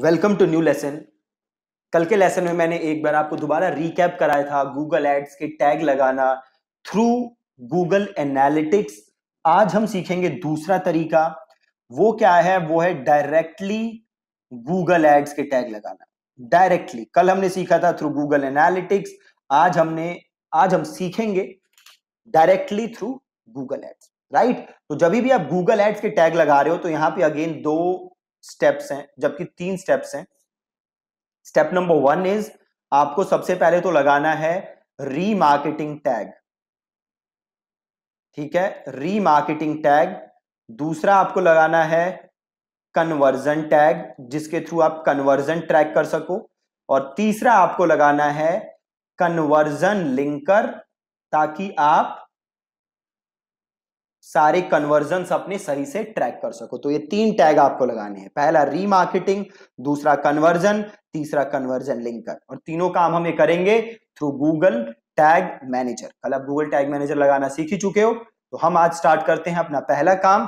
welcome to new lesson कल के lesson में मैंने एक बार आपको दोबारा रिकेप कराया था गूगल एड्स के टैग लगाना थ्रू गूगल एनालिटिक्स आज हम सीखेंगे दूसरा तरीका वो क्या है वो है डायरेक्टली गूगल एड्स के टैग लगाना डायरेक्टली कल हमने सीखा था थ्रू गूगल एनालिटिक्स आज हमने आज हम सीखेंगे directly through Google ads right तो जब भी आप गूगल एड्स के टैग लगा रहे हो तो यहाँ पे अगेन दो स्टेप्स हैं जबकि तीन स्टेप्स हैं स्टेप नंबर वन इज आपको सबसे पहले तो लगाना है रीमार्केटिंग टैग ठीक है रीमार्केटिंग टैग दूसरा आपको लगाना है कन्वर्जन टैग जिसके थ्रू आप कन्वर्जन ट्रैक कर सको और तीसरा आपको लगाना है कन्वर्जन लिंकर ताकि आप सारे कन्वर्जन अपने सही से ट्रैक कर सको तो ये तीन टैग आपको लगाने हैं पहला रीमार्केटिंग दूसरा कन्वर्जन तीसरा कन्वर्जन लिंकर और तीनों काम हम ये करेंगे थ्रू गूगल टैग मैनेजर कल आप गूगल टैग मैनेजर लगाना सीख ही चुके हो तो हम आज स्टार्ट करते हैं अपना पहला काम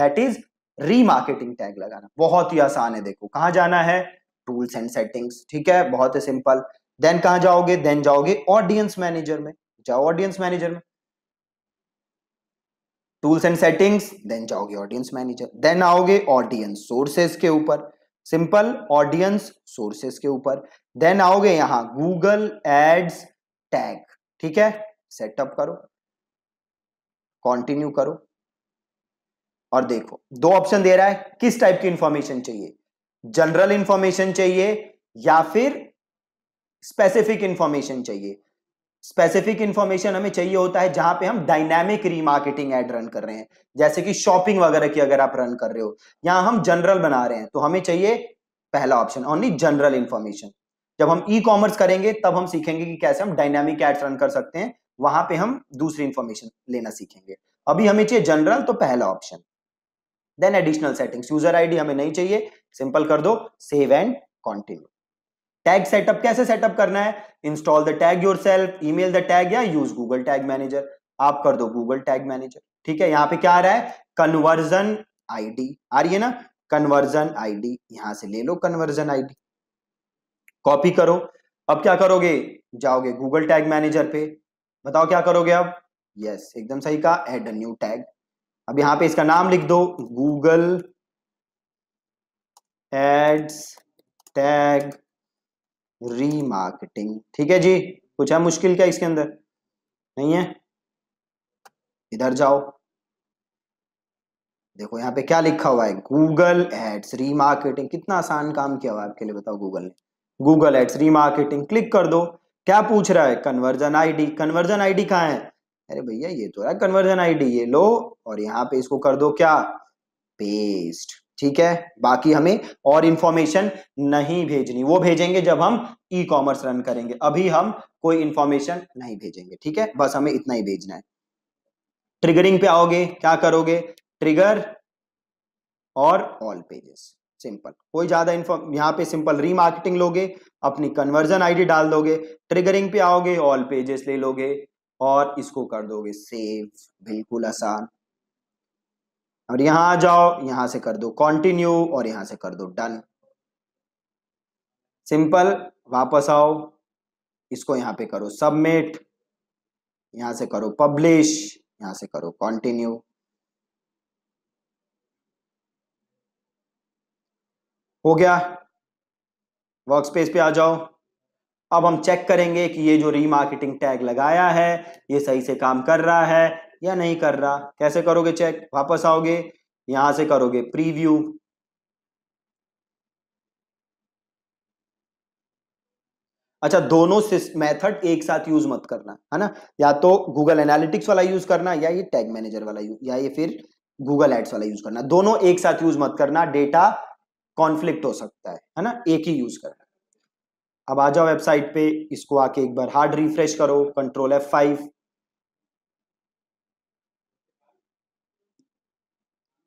दैट इज रीमार्केटिंग टैग लगाना बहुत ही आसान है देखो कहाँ जाना है टूल्स एंड सेटिंग्स ठीक है बहुत ही सिंपल देन कहाँ जाओगे देन जाओगे ऑडियंस मैनेजर में जाओ ऑडियंस मैनेजर में टूल्स एंड सेटिंग्स देन जाओगे ऑडियंस मैनेजर देन आओगे ऑडियंस सोर्सेस के ऊपर सिंपल ऑडियंस सोर्सेस के ऊपर देन आओगे यहां गूगल एड्स टैग ठीक है सेटअप करो कंटिन्यू करो और देखो दो ऑप्शन दे रहा है किस टाइप की इंफॉर्मेशन चाहिए जनरल इंफॉर्मेशन चाहिए या फिर स्पेसिफिक इंफॉर्मेशन चाहिए स्पेसिफिक इंफॉर्मेशन हमें चाहिए होता है जहां पे हम डायनामिक रीमार्केटिंग एड रन कर रहे हैं जैसे कि शॉपिंग वगैरह की अगर आप रन कर रहे हो यहाँ हम जनरल बना रहे हैं तो हमें चाहिए पहला ऑप्शन ओनली जनरल इंफॉर्मेशन जब हम ई e कॉमर्स करेंगे तब हम सीखेंगे कि कैसे हम डायनामिक एड्स रन कर सकते हैं वहां पे हम दूसरी इंफॉर्मेशन लेना सीखेंगे अभी हमें चाहिए जनरल तो पहला option then additional settings user ID हमें नहीं चाहिए सिंपल कर दो save and continue tag setup कैसे सेटअप करना है install the tag yourself mail the tag या यूज गूगल टैग मैनेजर आप कर दो गूगल टैग मैनेजर ठीक है यहाँ पे क्या आ रहा है कन्वर्जन आईडी आ रही है ना कन्वर्जन आईडी यहां से ले लो कन्वर्जन आईडी कॉपी करो अब क्या करोगे जाओगे गूगल टैग मैनेजर पे बताओ क्या करोगे अब यस yes, एकदम सही कहा एड अ न्यू टैग अब यहां पे इसका नाम लिख दो गूगल एड्स टैग रीमार्केटिंग ठीक है जी कुछ है मुश्किल क्या इसके अंदर नहीं है इधर जाओ देखो यहाँ पे क्या लिखा हुआ है गूगल एड्स रीमार्केटिंग कितना आसान काम किया हुआ है आपके लिए बताओ गूगल ने गूगल एड्स रीमार्केटिंग क्लिक कर दो क्या पूछ रहा है कन्वर्जन आईडी कन्वर्जन आईडी कहाँ है अरे भैया ये तो है कन्वर्जन आईडी ये लो और यहाँ पे इसको कर दो क्या पेस्ट ठीक है बाकी हमें और इंफॉर्मेशन नहीं भेजनी वो भेजेंगे जब हम ई कॉमर्स रन करेंगे अभी हम कोई इंफॉर्मेशन नहीं भेजेंगे ठीक है बस हमें इतना ही भेजना है ट्रिगरिंग पे आओगे क्या करोगे ट्रिगर और ऑल पेजेस सिंपल कोई ज्यादा इन्फॉर्म यहाँ पे सिंपल रीमार्केटिंग लोगे अपनी कन्वर्जन आईडी डाल दोगे ट्रिगरिंग पे आओगे ऑल पेजेस ले लोगे और इसको कर दोगे सेव बिल्कुल आसान और यहां आ जाओ यहां से कर दो कंटिन्यू और यहां से कर दो डन सिंपल वापस आओ इसको यहां पे करो सबमिट यहां से करो पब्लिश यहां से करो कंटिन्यू हो गया वर्क स्पेस पे आ जाओ अब हम चेक करेंगे कि ये जो रीमार्केटिंग टैग लगाया है ये सही से काम कर रहा है या नहीं कर रहा कैसे करोगे चेक वापस आओगे यहां से करोगे प्रीव्यू अच्छा दोनों मेथड एक साथ यूज मत करना है ना या तो गूगल एनालिटिक्स वाला यूज करना या ये टैग मैनेजर वाला यूज या ये फिर गूगल एड्स वाला यूज करना दोनों एक साथ यूज मत करना डेटा कॉन्फ्लिक्ट हो सकता है है ना एक ही यूज करना अब आ जाओ वेबसाइट पे इसको आके एक बार हार्ड रिफ्रेश करो कंट्रोल एफ फाइव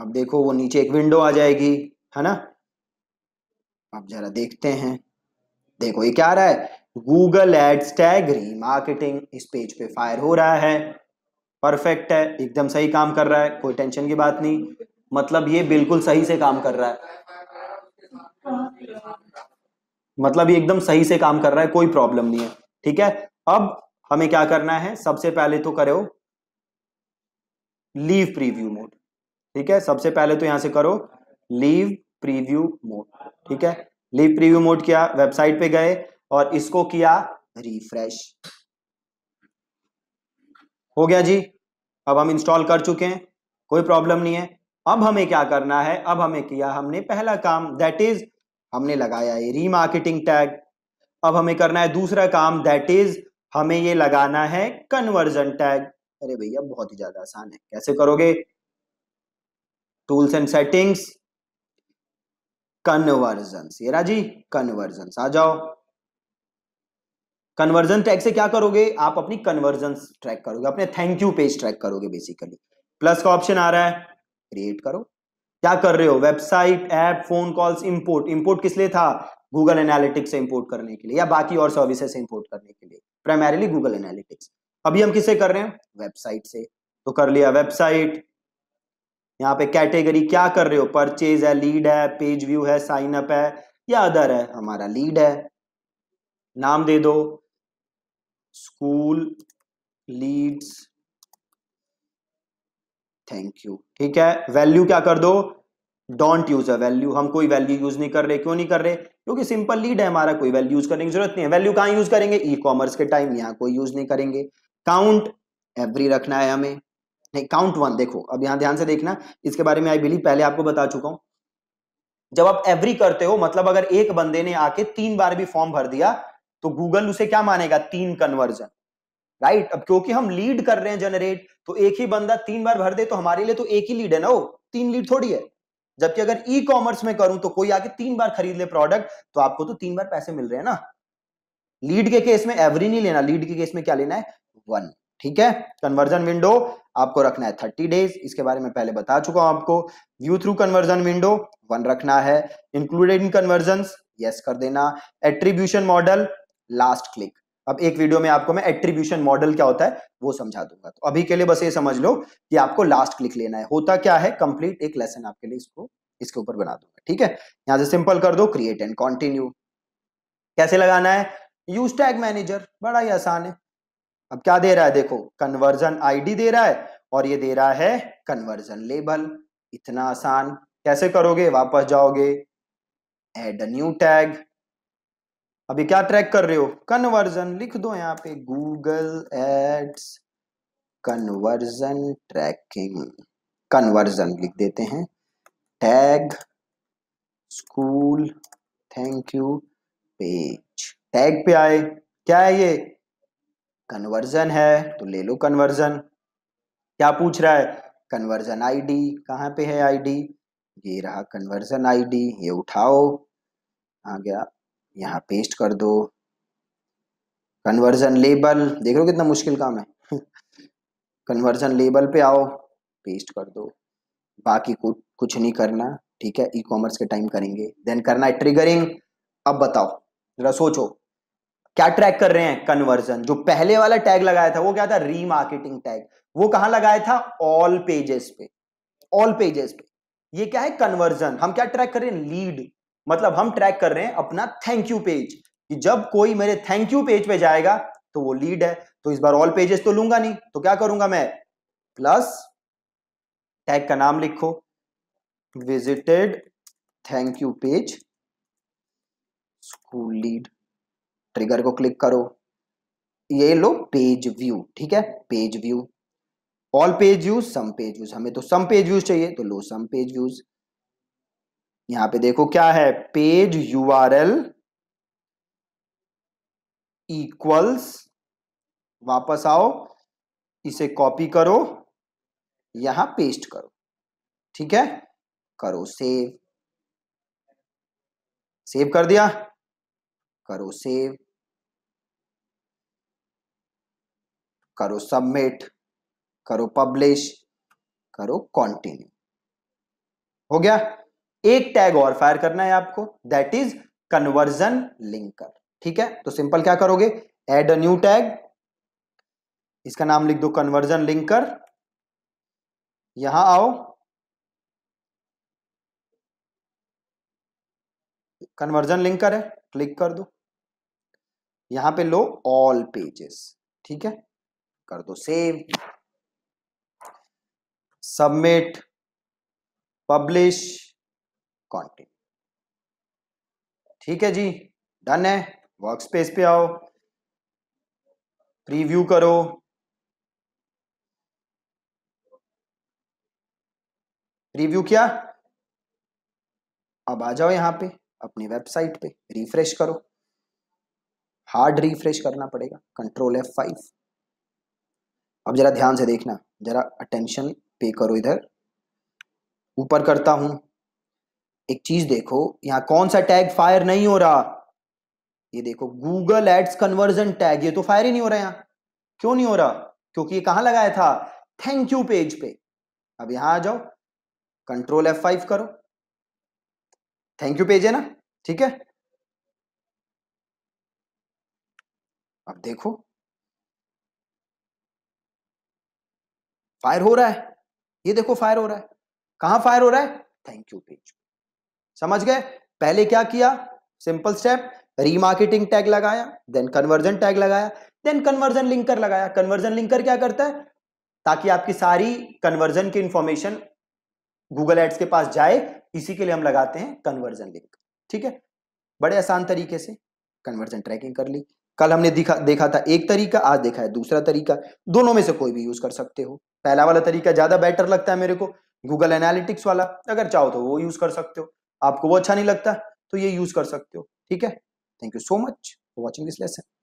अब देखो वो नीचे एक विंडो आ जाएगी है ना अब जरा देखते हैं देखो ये क्या आ रहा है गूगल एड्स टैग रीमार्केटिंग इस पेज पे फायर हो रहा है परफेक्ट है एकदम सही काम कर रहा है कोई टेंशन की बात नहीं मतलब ये बिल्कुल सही से काम कर रहा है मतलब ये एकदम सही से काम कर रहा है कोई प्रॉब्लम नहीं है ठीक है अब हमें क्या करना है सबसे पहले तो करो लीव प्रीव्यू मोड ठीक है सबसे पहले तो यहां से करो लीव प्रीव्यू मोड ठीक है लीव प्रीव्यू मोड किया वेबसाइट पे गए और इसको किया रिफ्रेश हो गया जी अब हम इंस्टॉल कर चुके हैं कोई प्रॉब्लम नहीं है अब हमें क्या करना है अब हमें किया हमने पहला काम दैट इज हमने लगाया ये रीमार्केटिंग टैग अब हमें करना है दूसरा काम दैट इज हमें ये लगाना है कन्वर्जन टैग अरे भैया बहुत ही ज्यादा आसान है कैसे करोगे टूल्स एंड सेटिंग्स कन्वर्जन ये राजी कन्वर्जन आ जाओ कन्वर्जन ट्रैक से क्या करोगे आप अपनी कन्वर्जन ट्रैक करोगे अपने थैंक यू पेज ट्रैक करोगे बेसिकली प्लस का ऑप्शन आ रहा है क्रिएट करो क्या कर रहे हो website app phone calls import import किस लिए था गूगल एनालिटिक्स से इंपोर्ट करने के लिए या बाकी और सर्विसेज से इंपोर्ट करने के लिए प्राइमरीली गूगल एनालिटिक्स अभी हम किसे कर रहे हैं वेबसाइट से तो कर लिया वेबसाइट यहाँ पे कैटेगरी क्या कर रहे हो परचेज है लीड है पेज व्यू है साइन अप है या अदर है हमारा लीड है नाम दे दो स्कूल लीड्स थैंक यू ठीक है वैल्यू क्या कर दो डोंट यूज अ वैल्यू हम कोई वैल्यू यूज नहीं कर रहे क्यों नहीं कर रहे क्योंकि सिंपल लीड है हमारा कोई वैल्यू यूज करने की जरूरत नहीं है वैल्यू कहां यूज करेंगे ई e कॉमर्स के टाइम यहां कोई यूज नहीं करेंगे काउंट एवरी रखना है हमें नहीं काउंट वन देखो अब यहां ध्यान से देखना इसके बारे में आई बिलीव पहले आपको बता चुका हूं जब आप एवरी करते हो मतलब अगर एक बंदे ने आके तीन बार भी फॉर्म भर दिया तो गूगल उसे क्या मानेगा तीन कन्वर्जन राइट अब क्योंकि हम लीड कर रहे हैं जनरेट तो एक ही बंदा तीन बार भर दे तो हमारे लिए तो एक ही लीड है ना वो तीन लीड थोड़ी है जबकि अगर ई कॉमर्स में करूं तो कोई आके तीन बार खरीद ले प्रोडक्ट तो आपको तो तीन बार पैसे मिल रहे हैं ना लीड के केस में एवरी नहीं लेना लीड के केस में क्या लेना है वन ठीक है कन्वर्जन विंडो आपको रखना है थर्टी डेज इसके बारे में पहले बता चुका हूं आपको view through conversion window one रखना है इंक्लूडेड इन कन्वर्जन यस कर देना एट्रीब्यूशन मॉडल लास्ट क्लिक अब एक वीडियो में आपको मैं एट्रीब्यूशन मॉडल क्या होता है वो समझा दूंगा तो अभी के लिए बस ये समझ लो कि आपको लास्ट क्लिक लेना है होता क्या है कंप्लीट एक लेसन आपके लिए इसको इसके ऊपर बना दूंगा ठीक है यहां से सिंपल कर दो क्रिएट एंड कंटिन्यू कैसे लगाना है यूज टैग मैनेजर बड़ा ही आसान है अब क्या दे रहा है देखो कन्वर्जन आईडी दे रहा है और ये दे रहा है कन्वर्जन लेबल इतना आसान कैसे करोगे वापस जाओगे एड न्यू टैग अभी क्या ट्रैक कर रहे हो कन्वर्जन लिख दो यहाँ पे Google ads conversion tracking conversion लिख देते हैं tag school thank you page tag पे आए क्या है ये कन्वर्जन है तो ले लो कन्वर्जन क्या पूछ रहा है कन्वर्जन आईडी कहाँ पे है आईडी ये रहा कन्वर्जन आईडी ये उठाओ आ गया यहाँ पेस्ट कर दो कन्वर्जन लेबल देख लो कितना मुश्किल काम है कन्वर्जन लेबल पे आओ पेस्ट कर दो बाकी कुछ कुछ नहीं करना ठीक है ई कॉमर्स के टाइम करेंगे देन करना है ट्रिगरिंग अब बताओ जरा सोचो क्या ट्रैक कर रहे हैं कन्वर्जन जो पहले वाला टैग लगाया था वो क्या था रीमार्केटिंग टैग वो कहां लगाया था ऑल पेजेस पे ऑल पेजेस पे ये क्या है कन्वर्जन हम क्या ट्रैक कर रहे हैं लीड मतलब हम ट्रैक कर रहे हैं अपना थैंक यू पेज कि जब कोई मेरे थैंक यू पेज पे जाएगा तो वो लीड है तो इस बार ऑल पेजेस तो लूंगा नहीं तो क्या करूंगा मैं प्लस टैग का नाम लिखो visited thank you page school lead trigger को क्लिक करो ये लो पेज व्यू ठीक है page view all page views some page views हमें तो सम पेज व्यूज चाहिए तो लो सम पेज व्यूज यहां पे देखो क्या है page U R L equals वापस आओ इसे कॉपी करो यहां पेस्ट करो ठीक है करो सेव सेव कर दिया करो सेव करो सबमिट करो पब्लिश करो कंटिन्यू हो गया एक टैग और फायर करना है आपको दैट इज कन्वर्जन लिंकर ठीक है तो सिंपल क्या करोगे एड अ न्यू टैग इसका नाम लिख दो कन्वर्जन लिंकर यहां आओ कन्वर्जन लिंकर है क्लिक कर दो यहां पे लो ऑल पेजेस ठीक है कर दो सेव सबमिट पब्लिश कॉन्टेंट ठीक है जी डन है वर्क स्पेस पे आओ प्रीव्यू करो प्रीव्यू क्या अब आ जाओ यहां पे अपनी वेबसाइट पे रिफ्रेश करो हार्ड रिफ्रेश करना पड़ेगा कंट्रोल एफ फाइव अब ज़रा ध्यान से देखना ज़रा अटेंशन पे करो इधर ऊपर करता हूं एक चीज़ देखो यहां कौन सा टैग फायर नहीं हो रहा ये देखो गूगल एड्स कन्वर्जन टैग ये तो फायर ही नहीं हो रहा यहां क्यों नहीं हो रहा क्योंकि ये कहां लगाया था थैंक यू पेज पे अब यहां आ जाओ कंट्रोल एफ फाइव करो थैंक यू पेज है ना ठीक है अब देखो फायर हो रहा है ये देखो फायर हो रहा है कहां फायर हो रहा है थैंक यू पेज समझ गए पहले क्या किया सिंपल स्टेप रीमार्केटिंग टैग लगाया देन कन्वर्जन टैग लगाया देन कन्वर्जन लिंकर लगाया कन्वर्जन लिंकर क्या करता है ताकि आपकी सारी कन्वर्जन की इंफॉर्मेशन गूगल एड्स के पास जाए इसी के लिए हम लगाते हैं कन्वर्जन लिंक ठीक है बड़े आसान तरीके से कन्वर्जन ट्रैकिंग कर ली कल हमने दिखा देखा था एक तरीका आज देखा है दूसरा तरीका दोनों में से कोई भी यूज कर सकते हो पहला वाला तरीका ज्यादा बेटर लगता है मेरे को गूगल एनालिटिक्स वाला अगर चाहो तो वो यूज कर सकते हो आपको वो अच्छा नहीं लगता तो ये यूज कर सकते हो ठीक है thank you so much for watching this lesson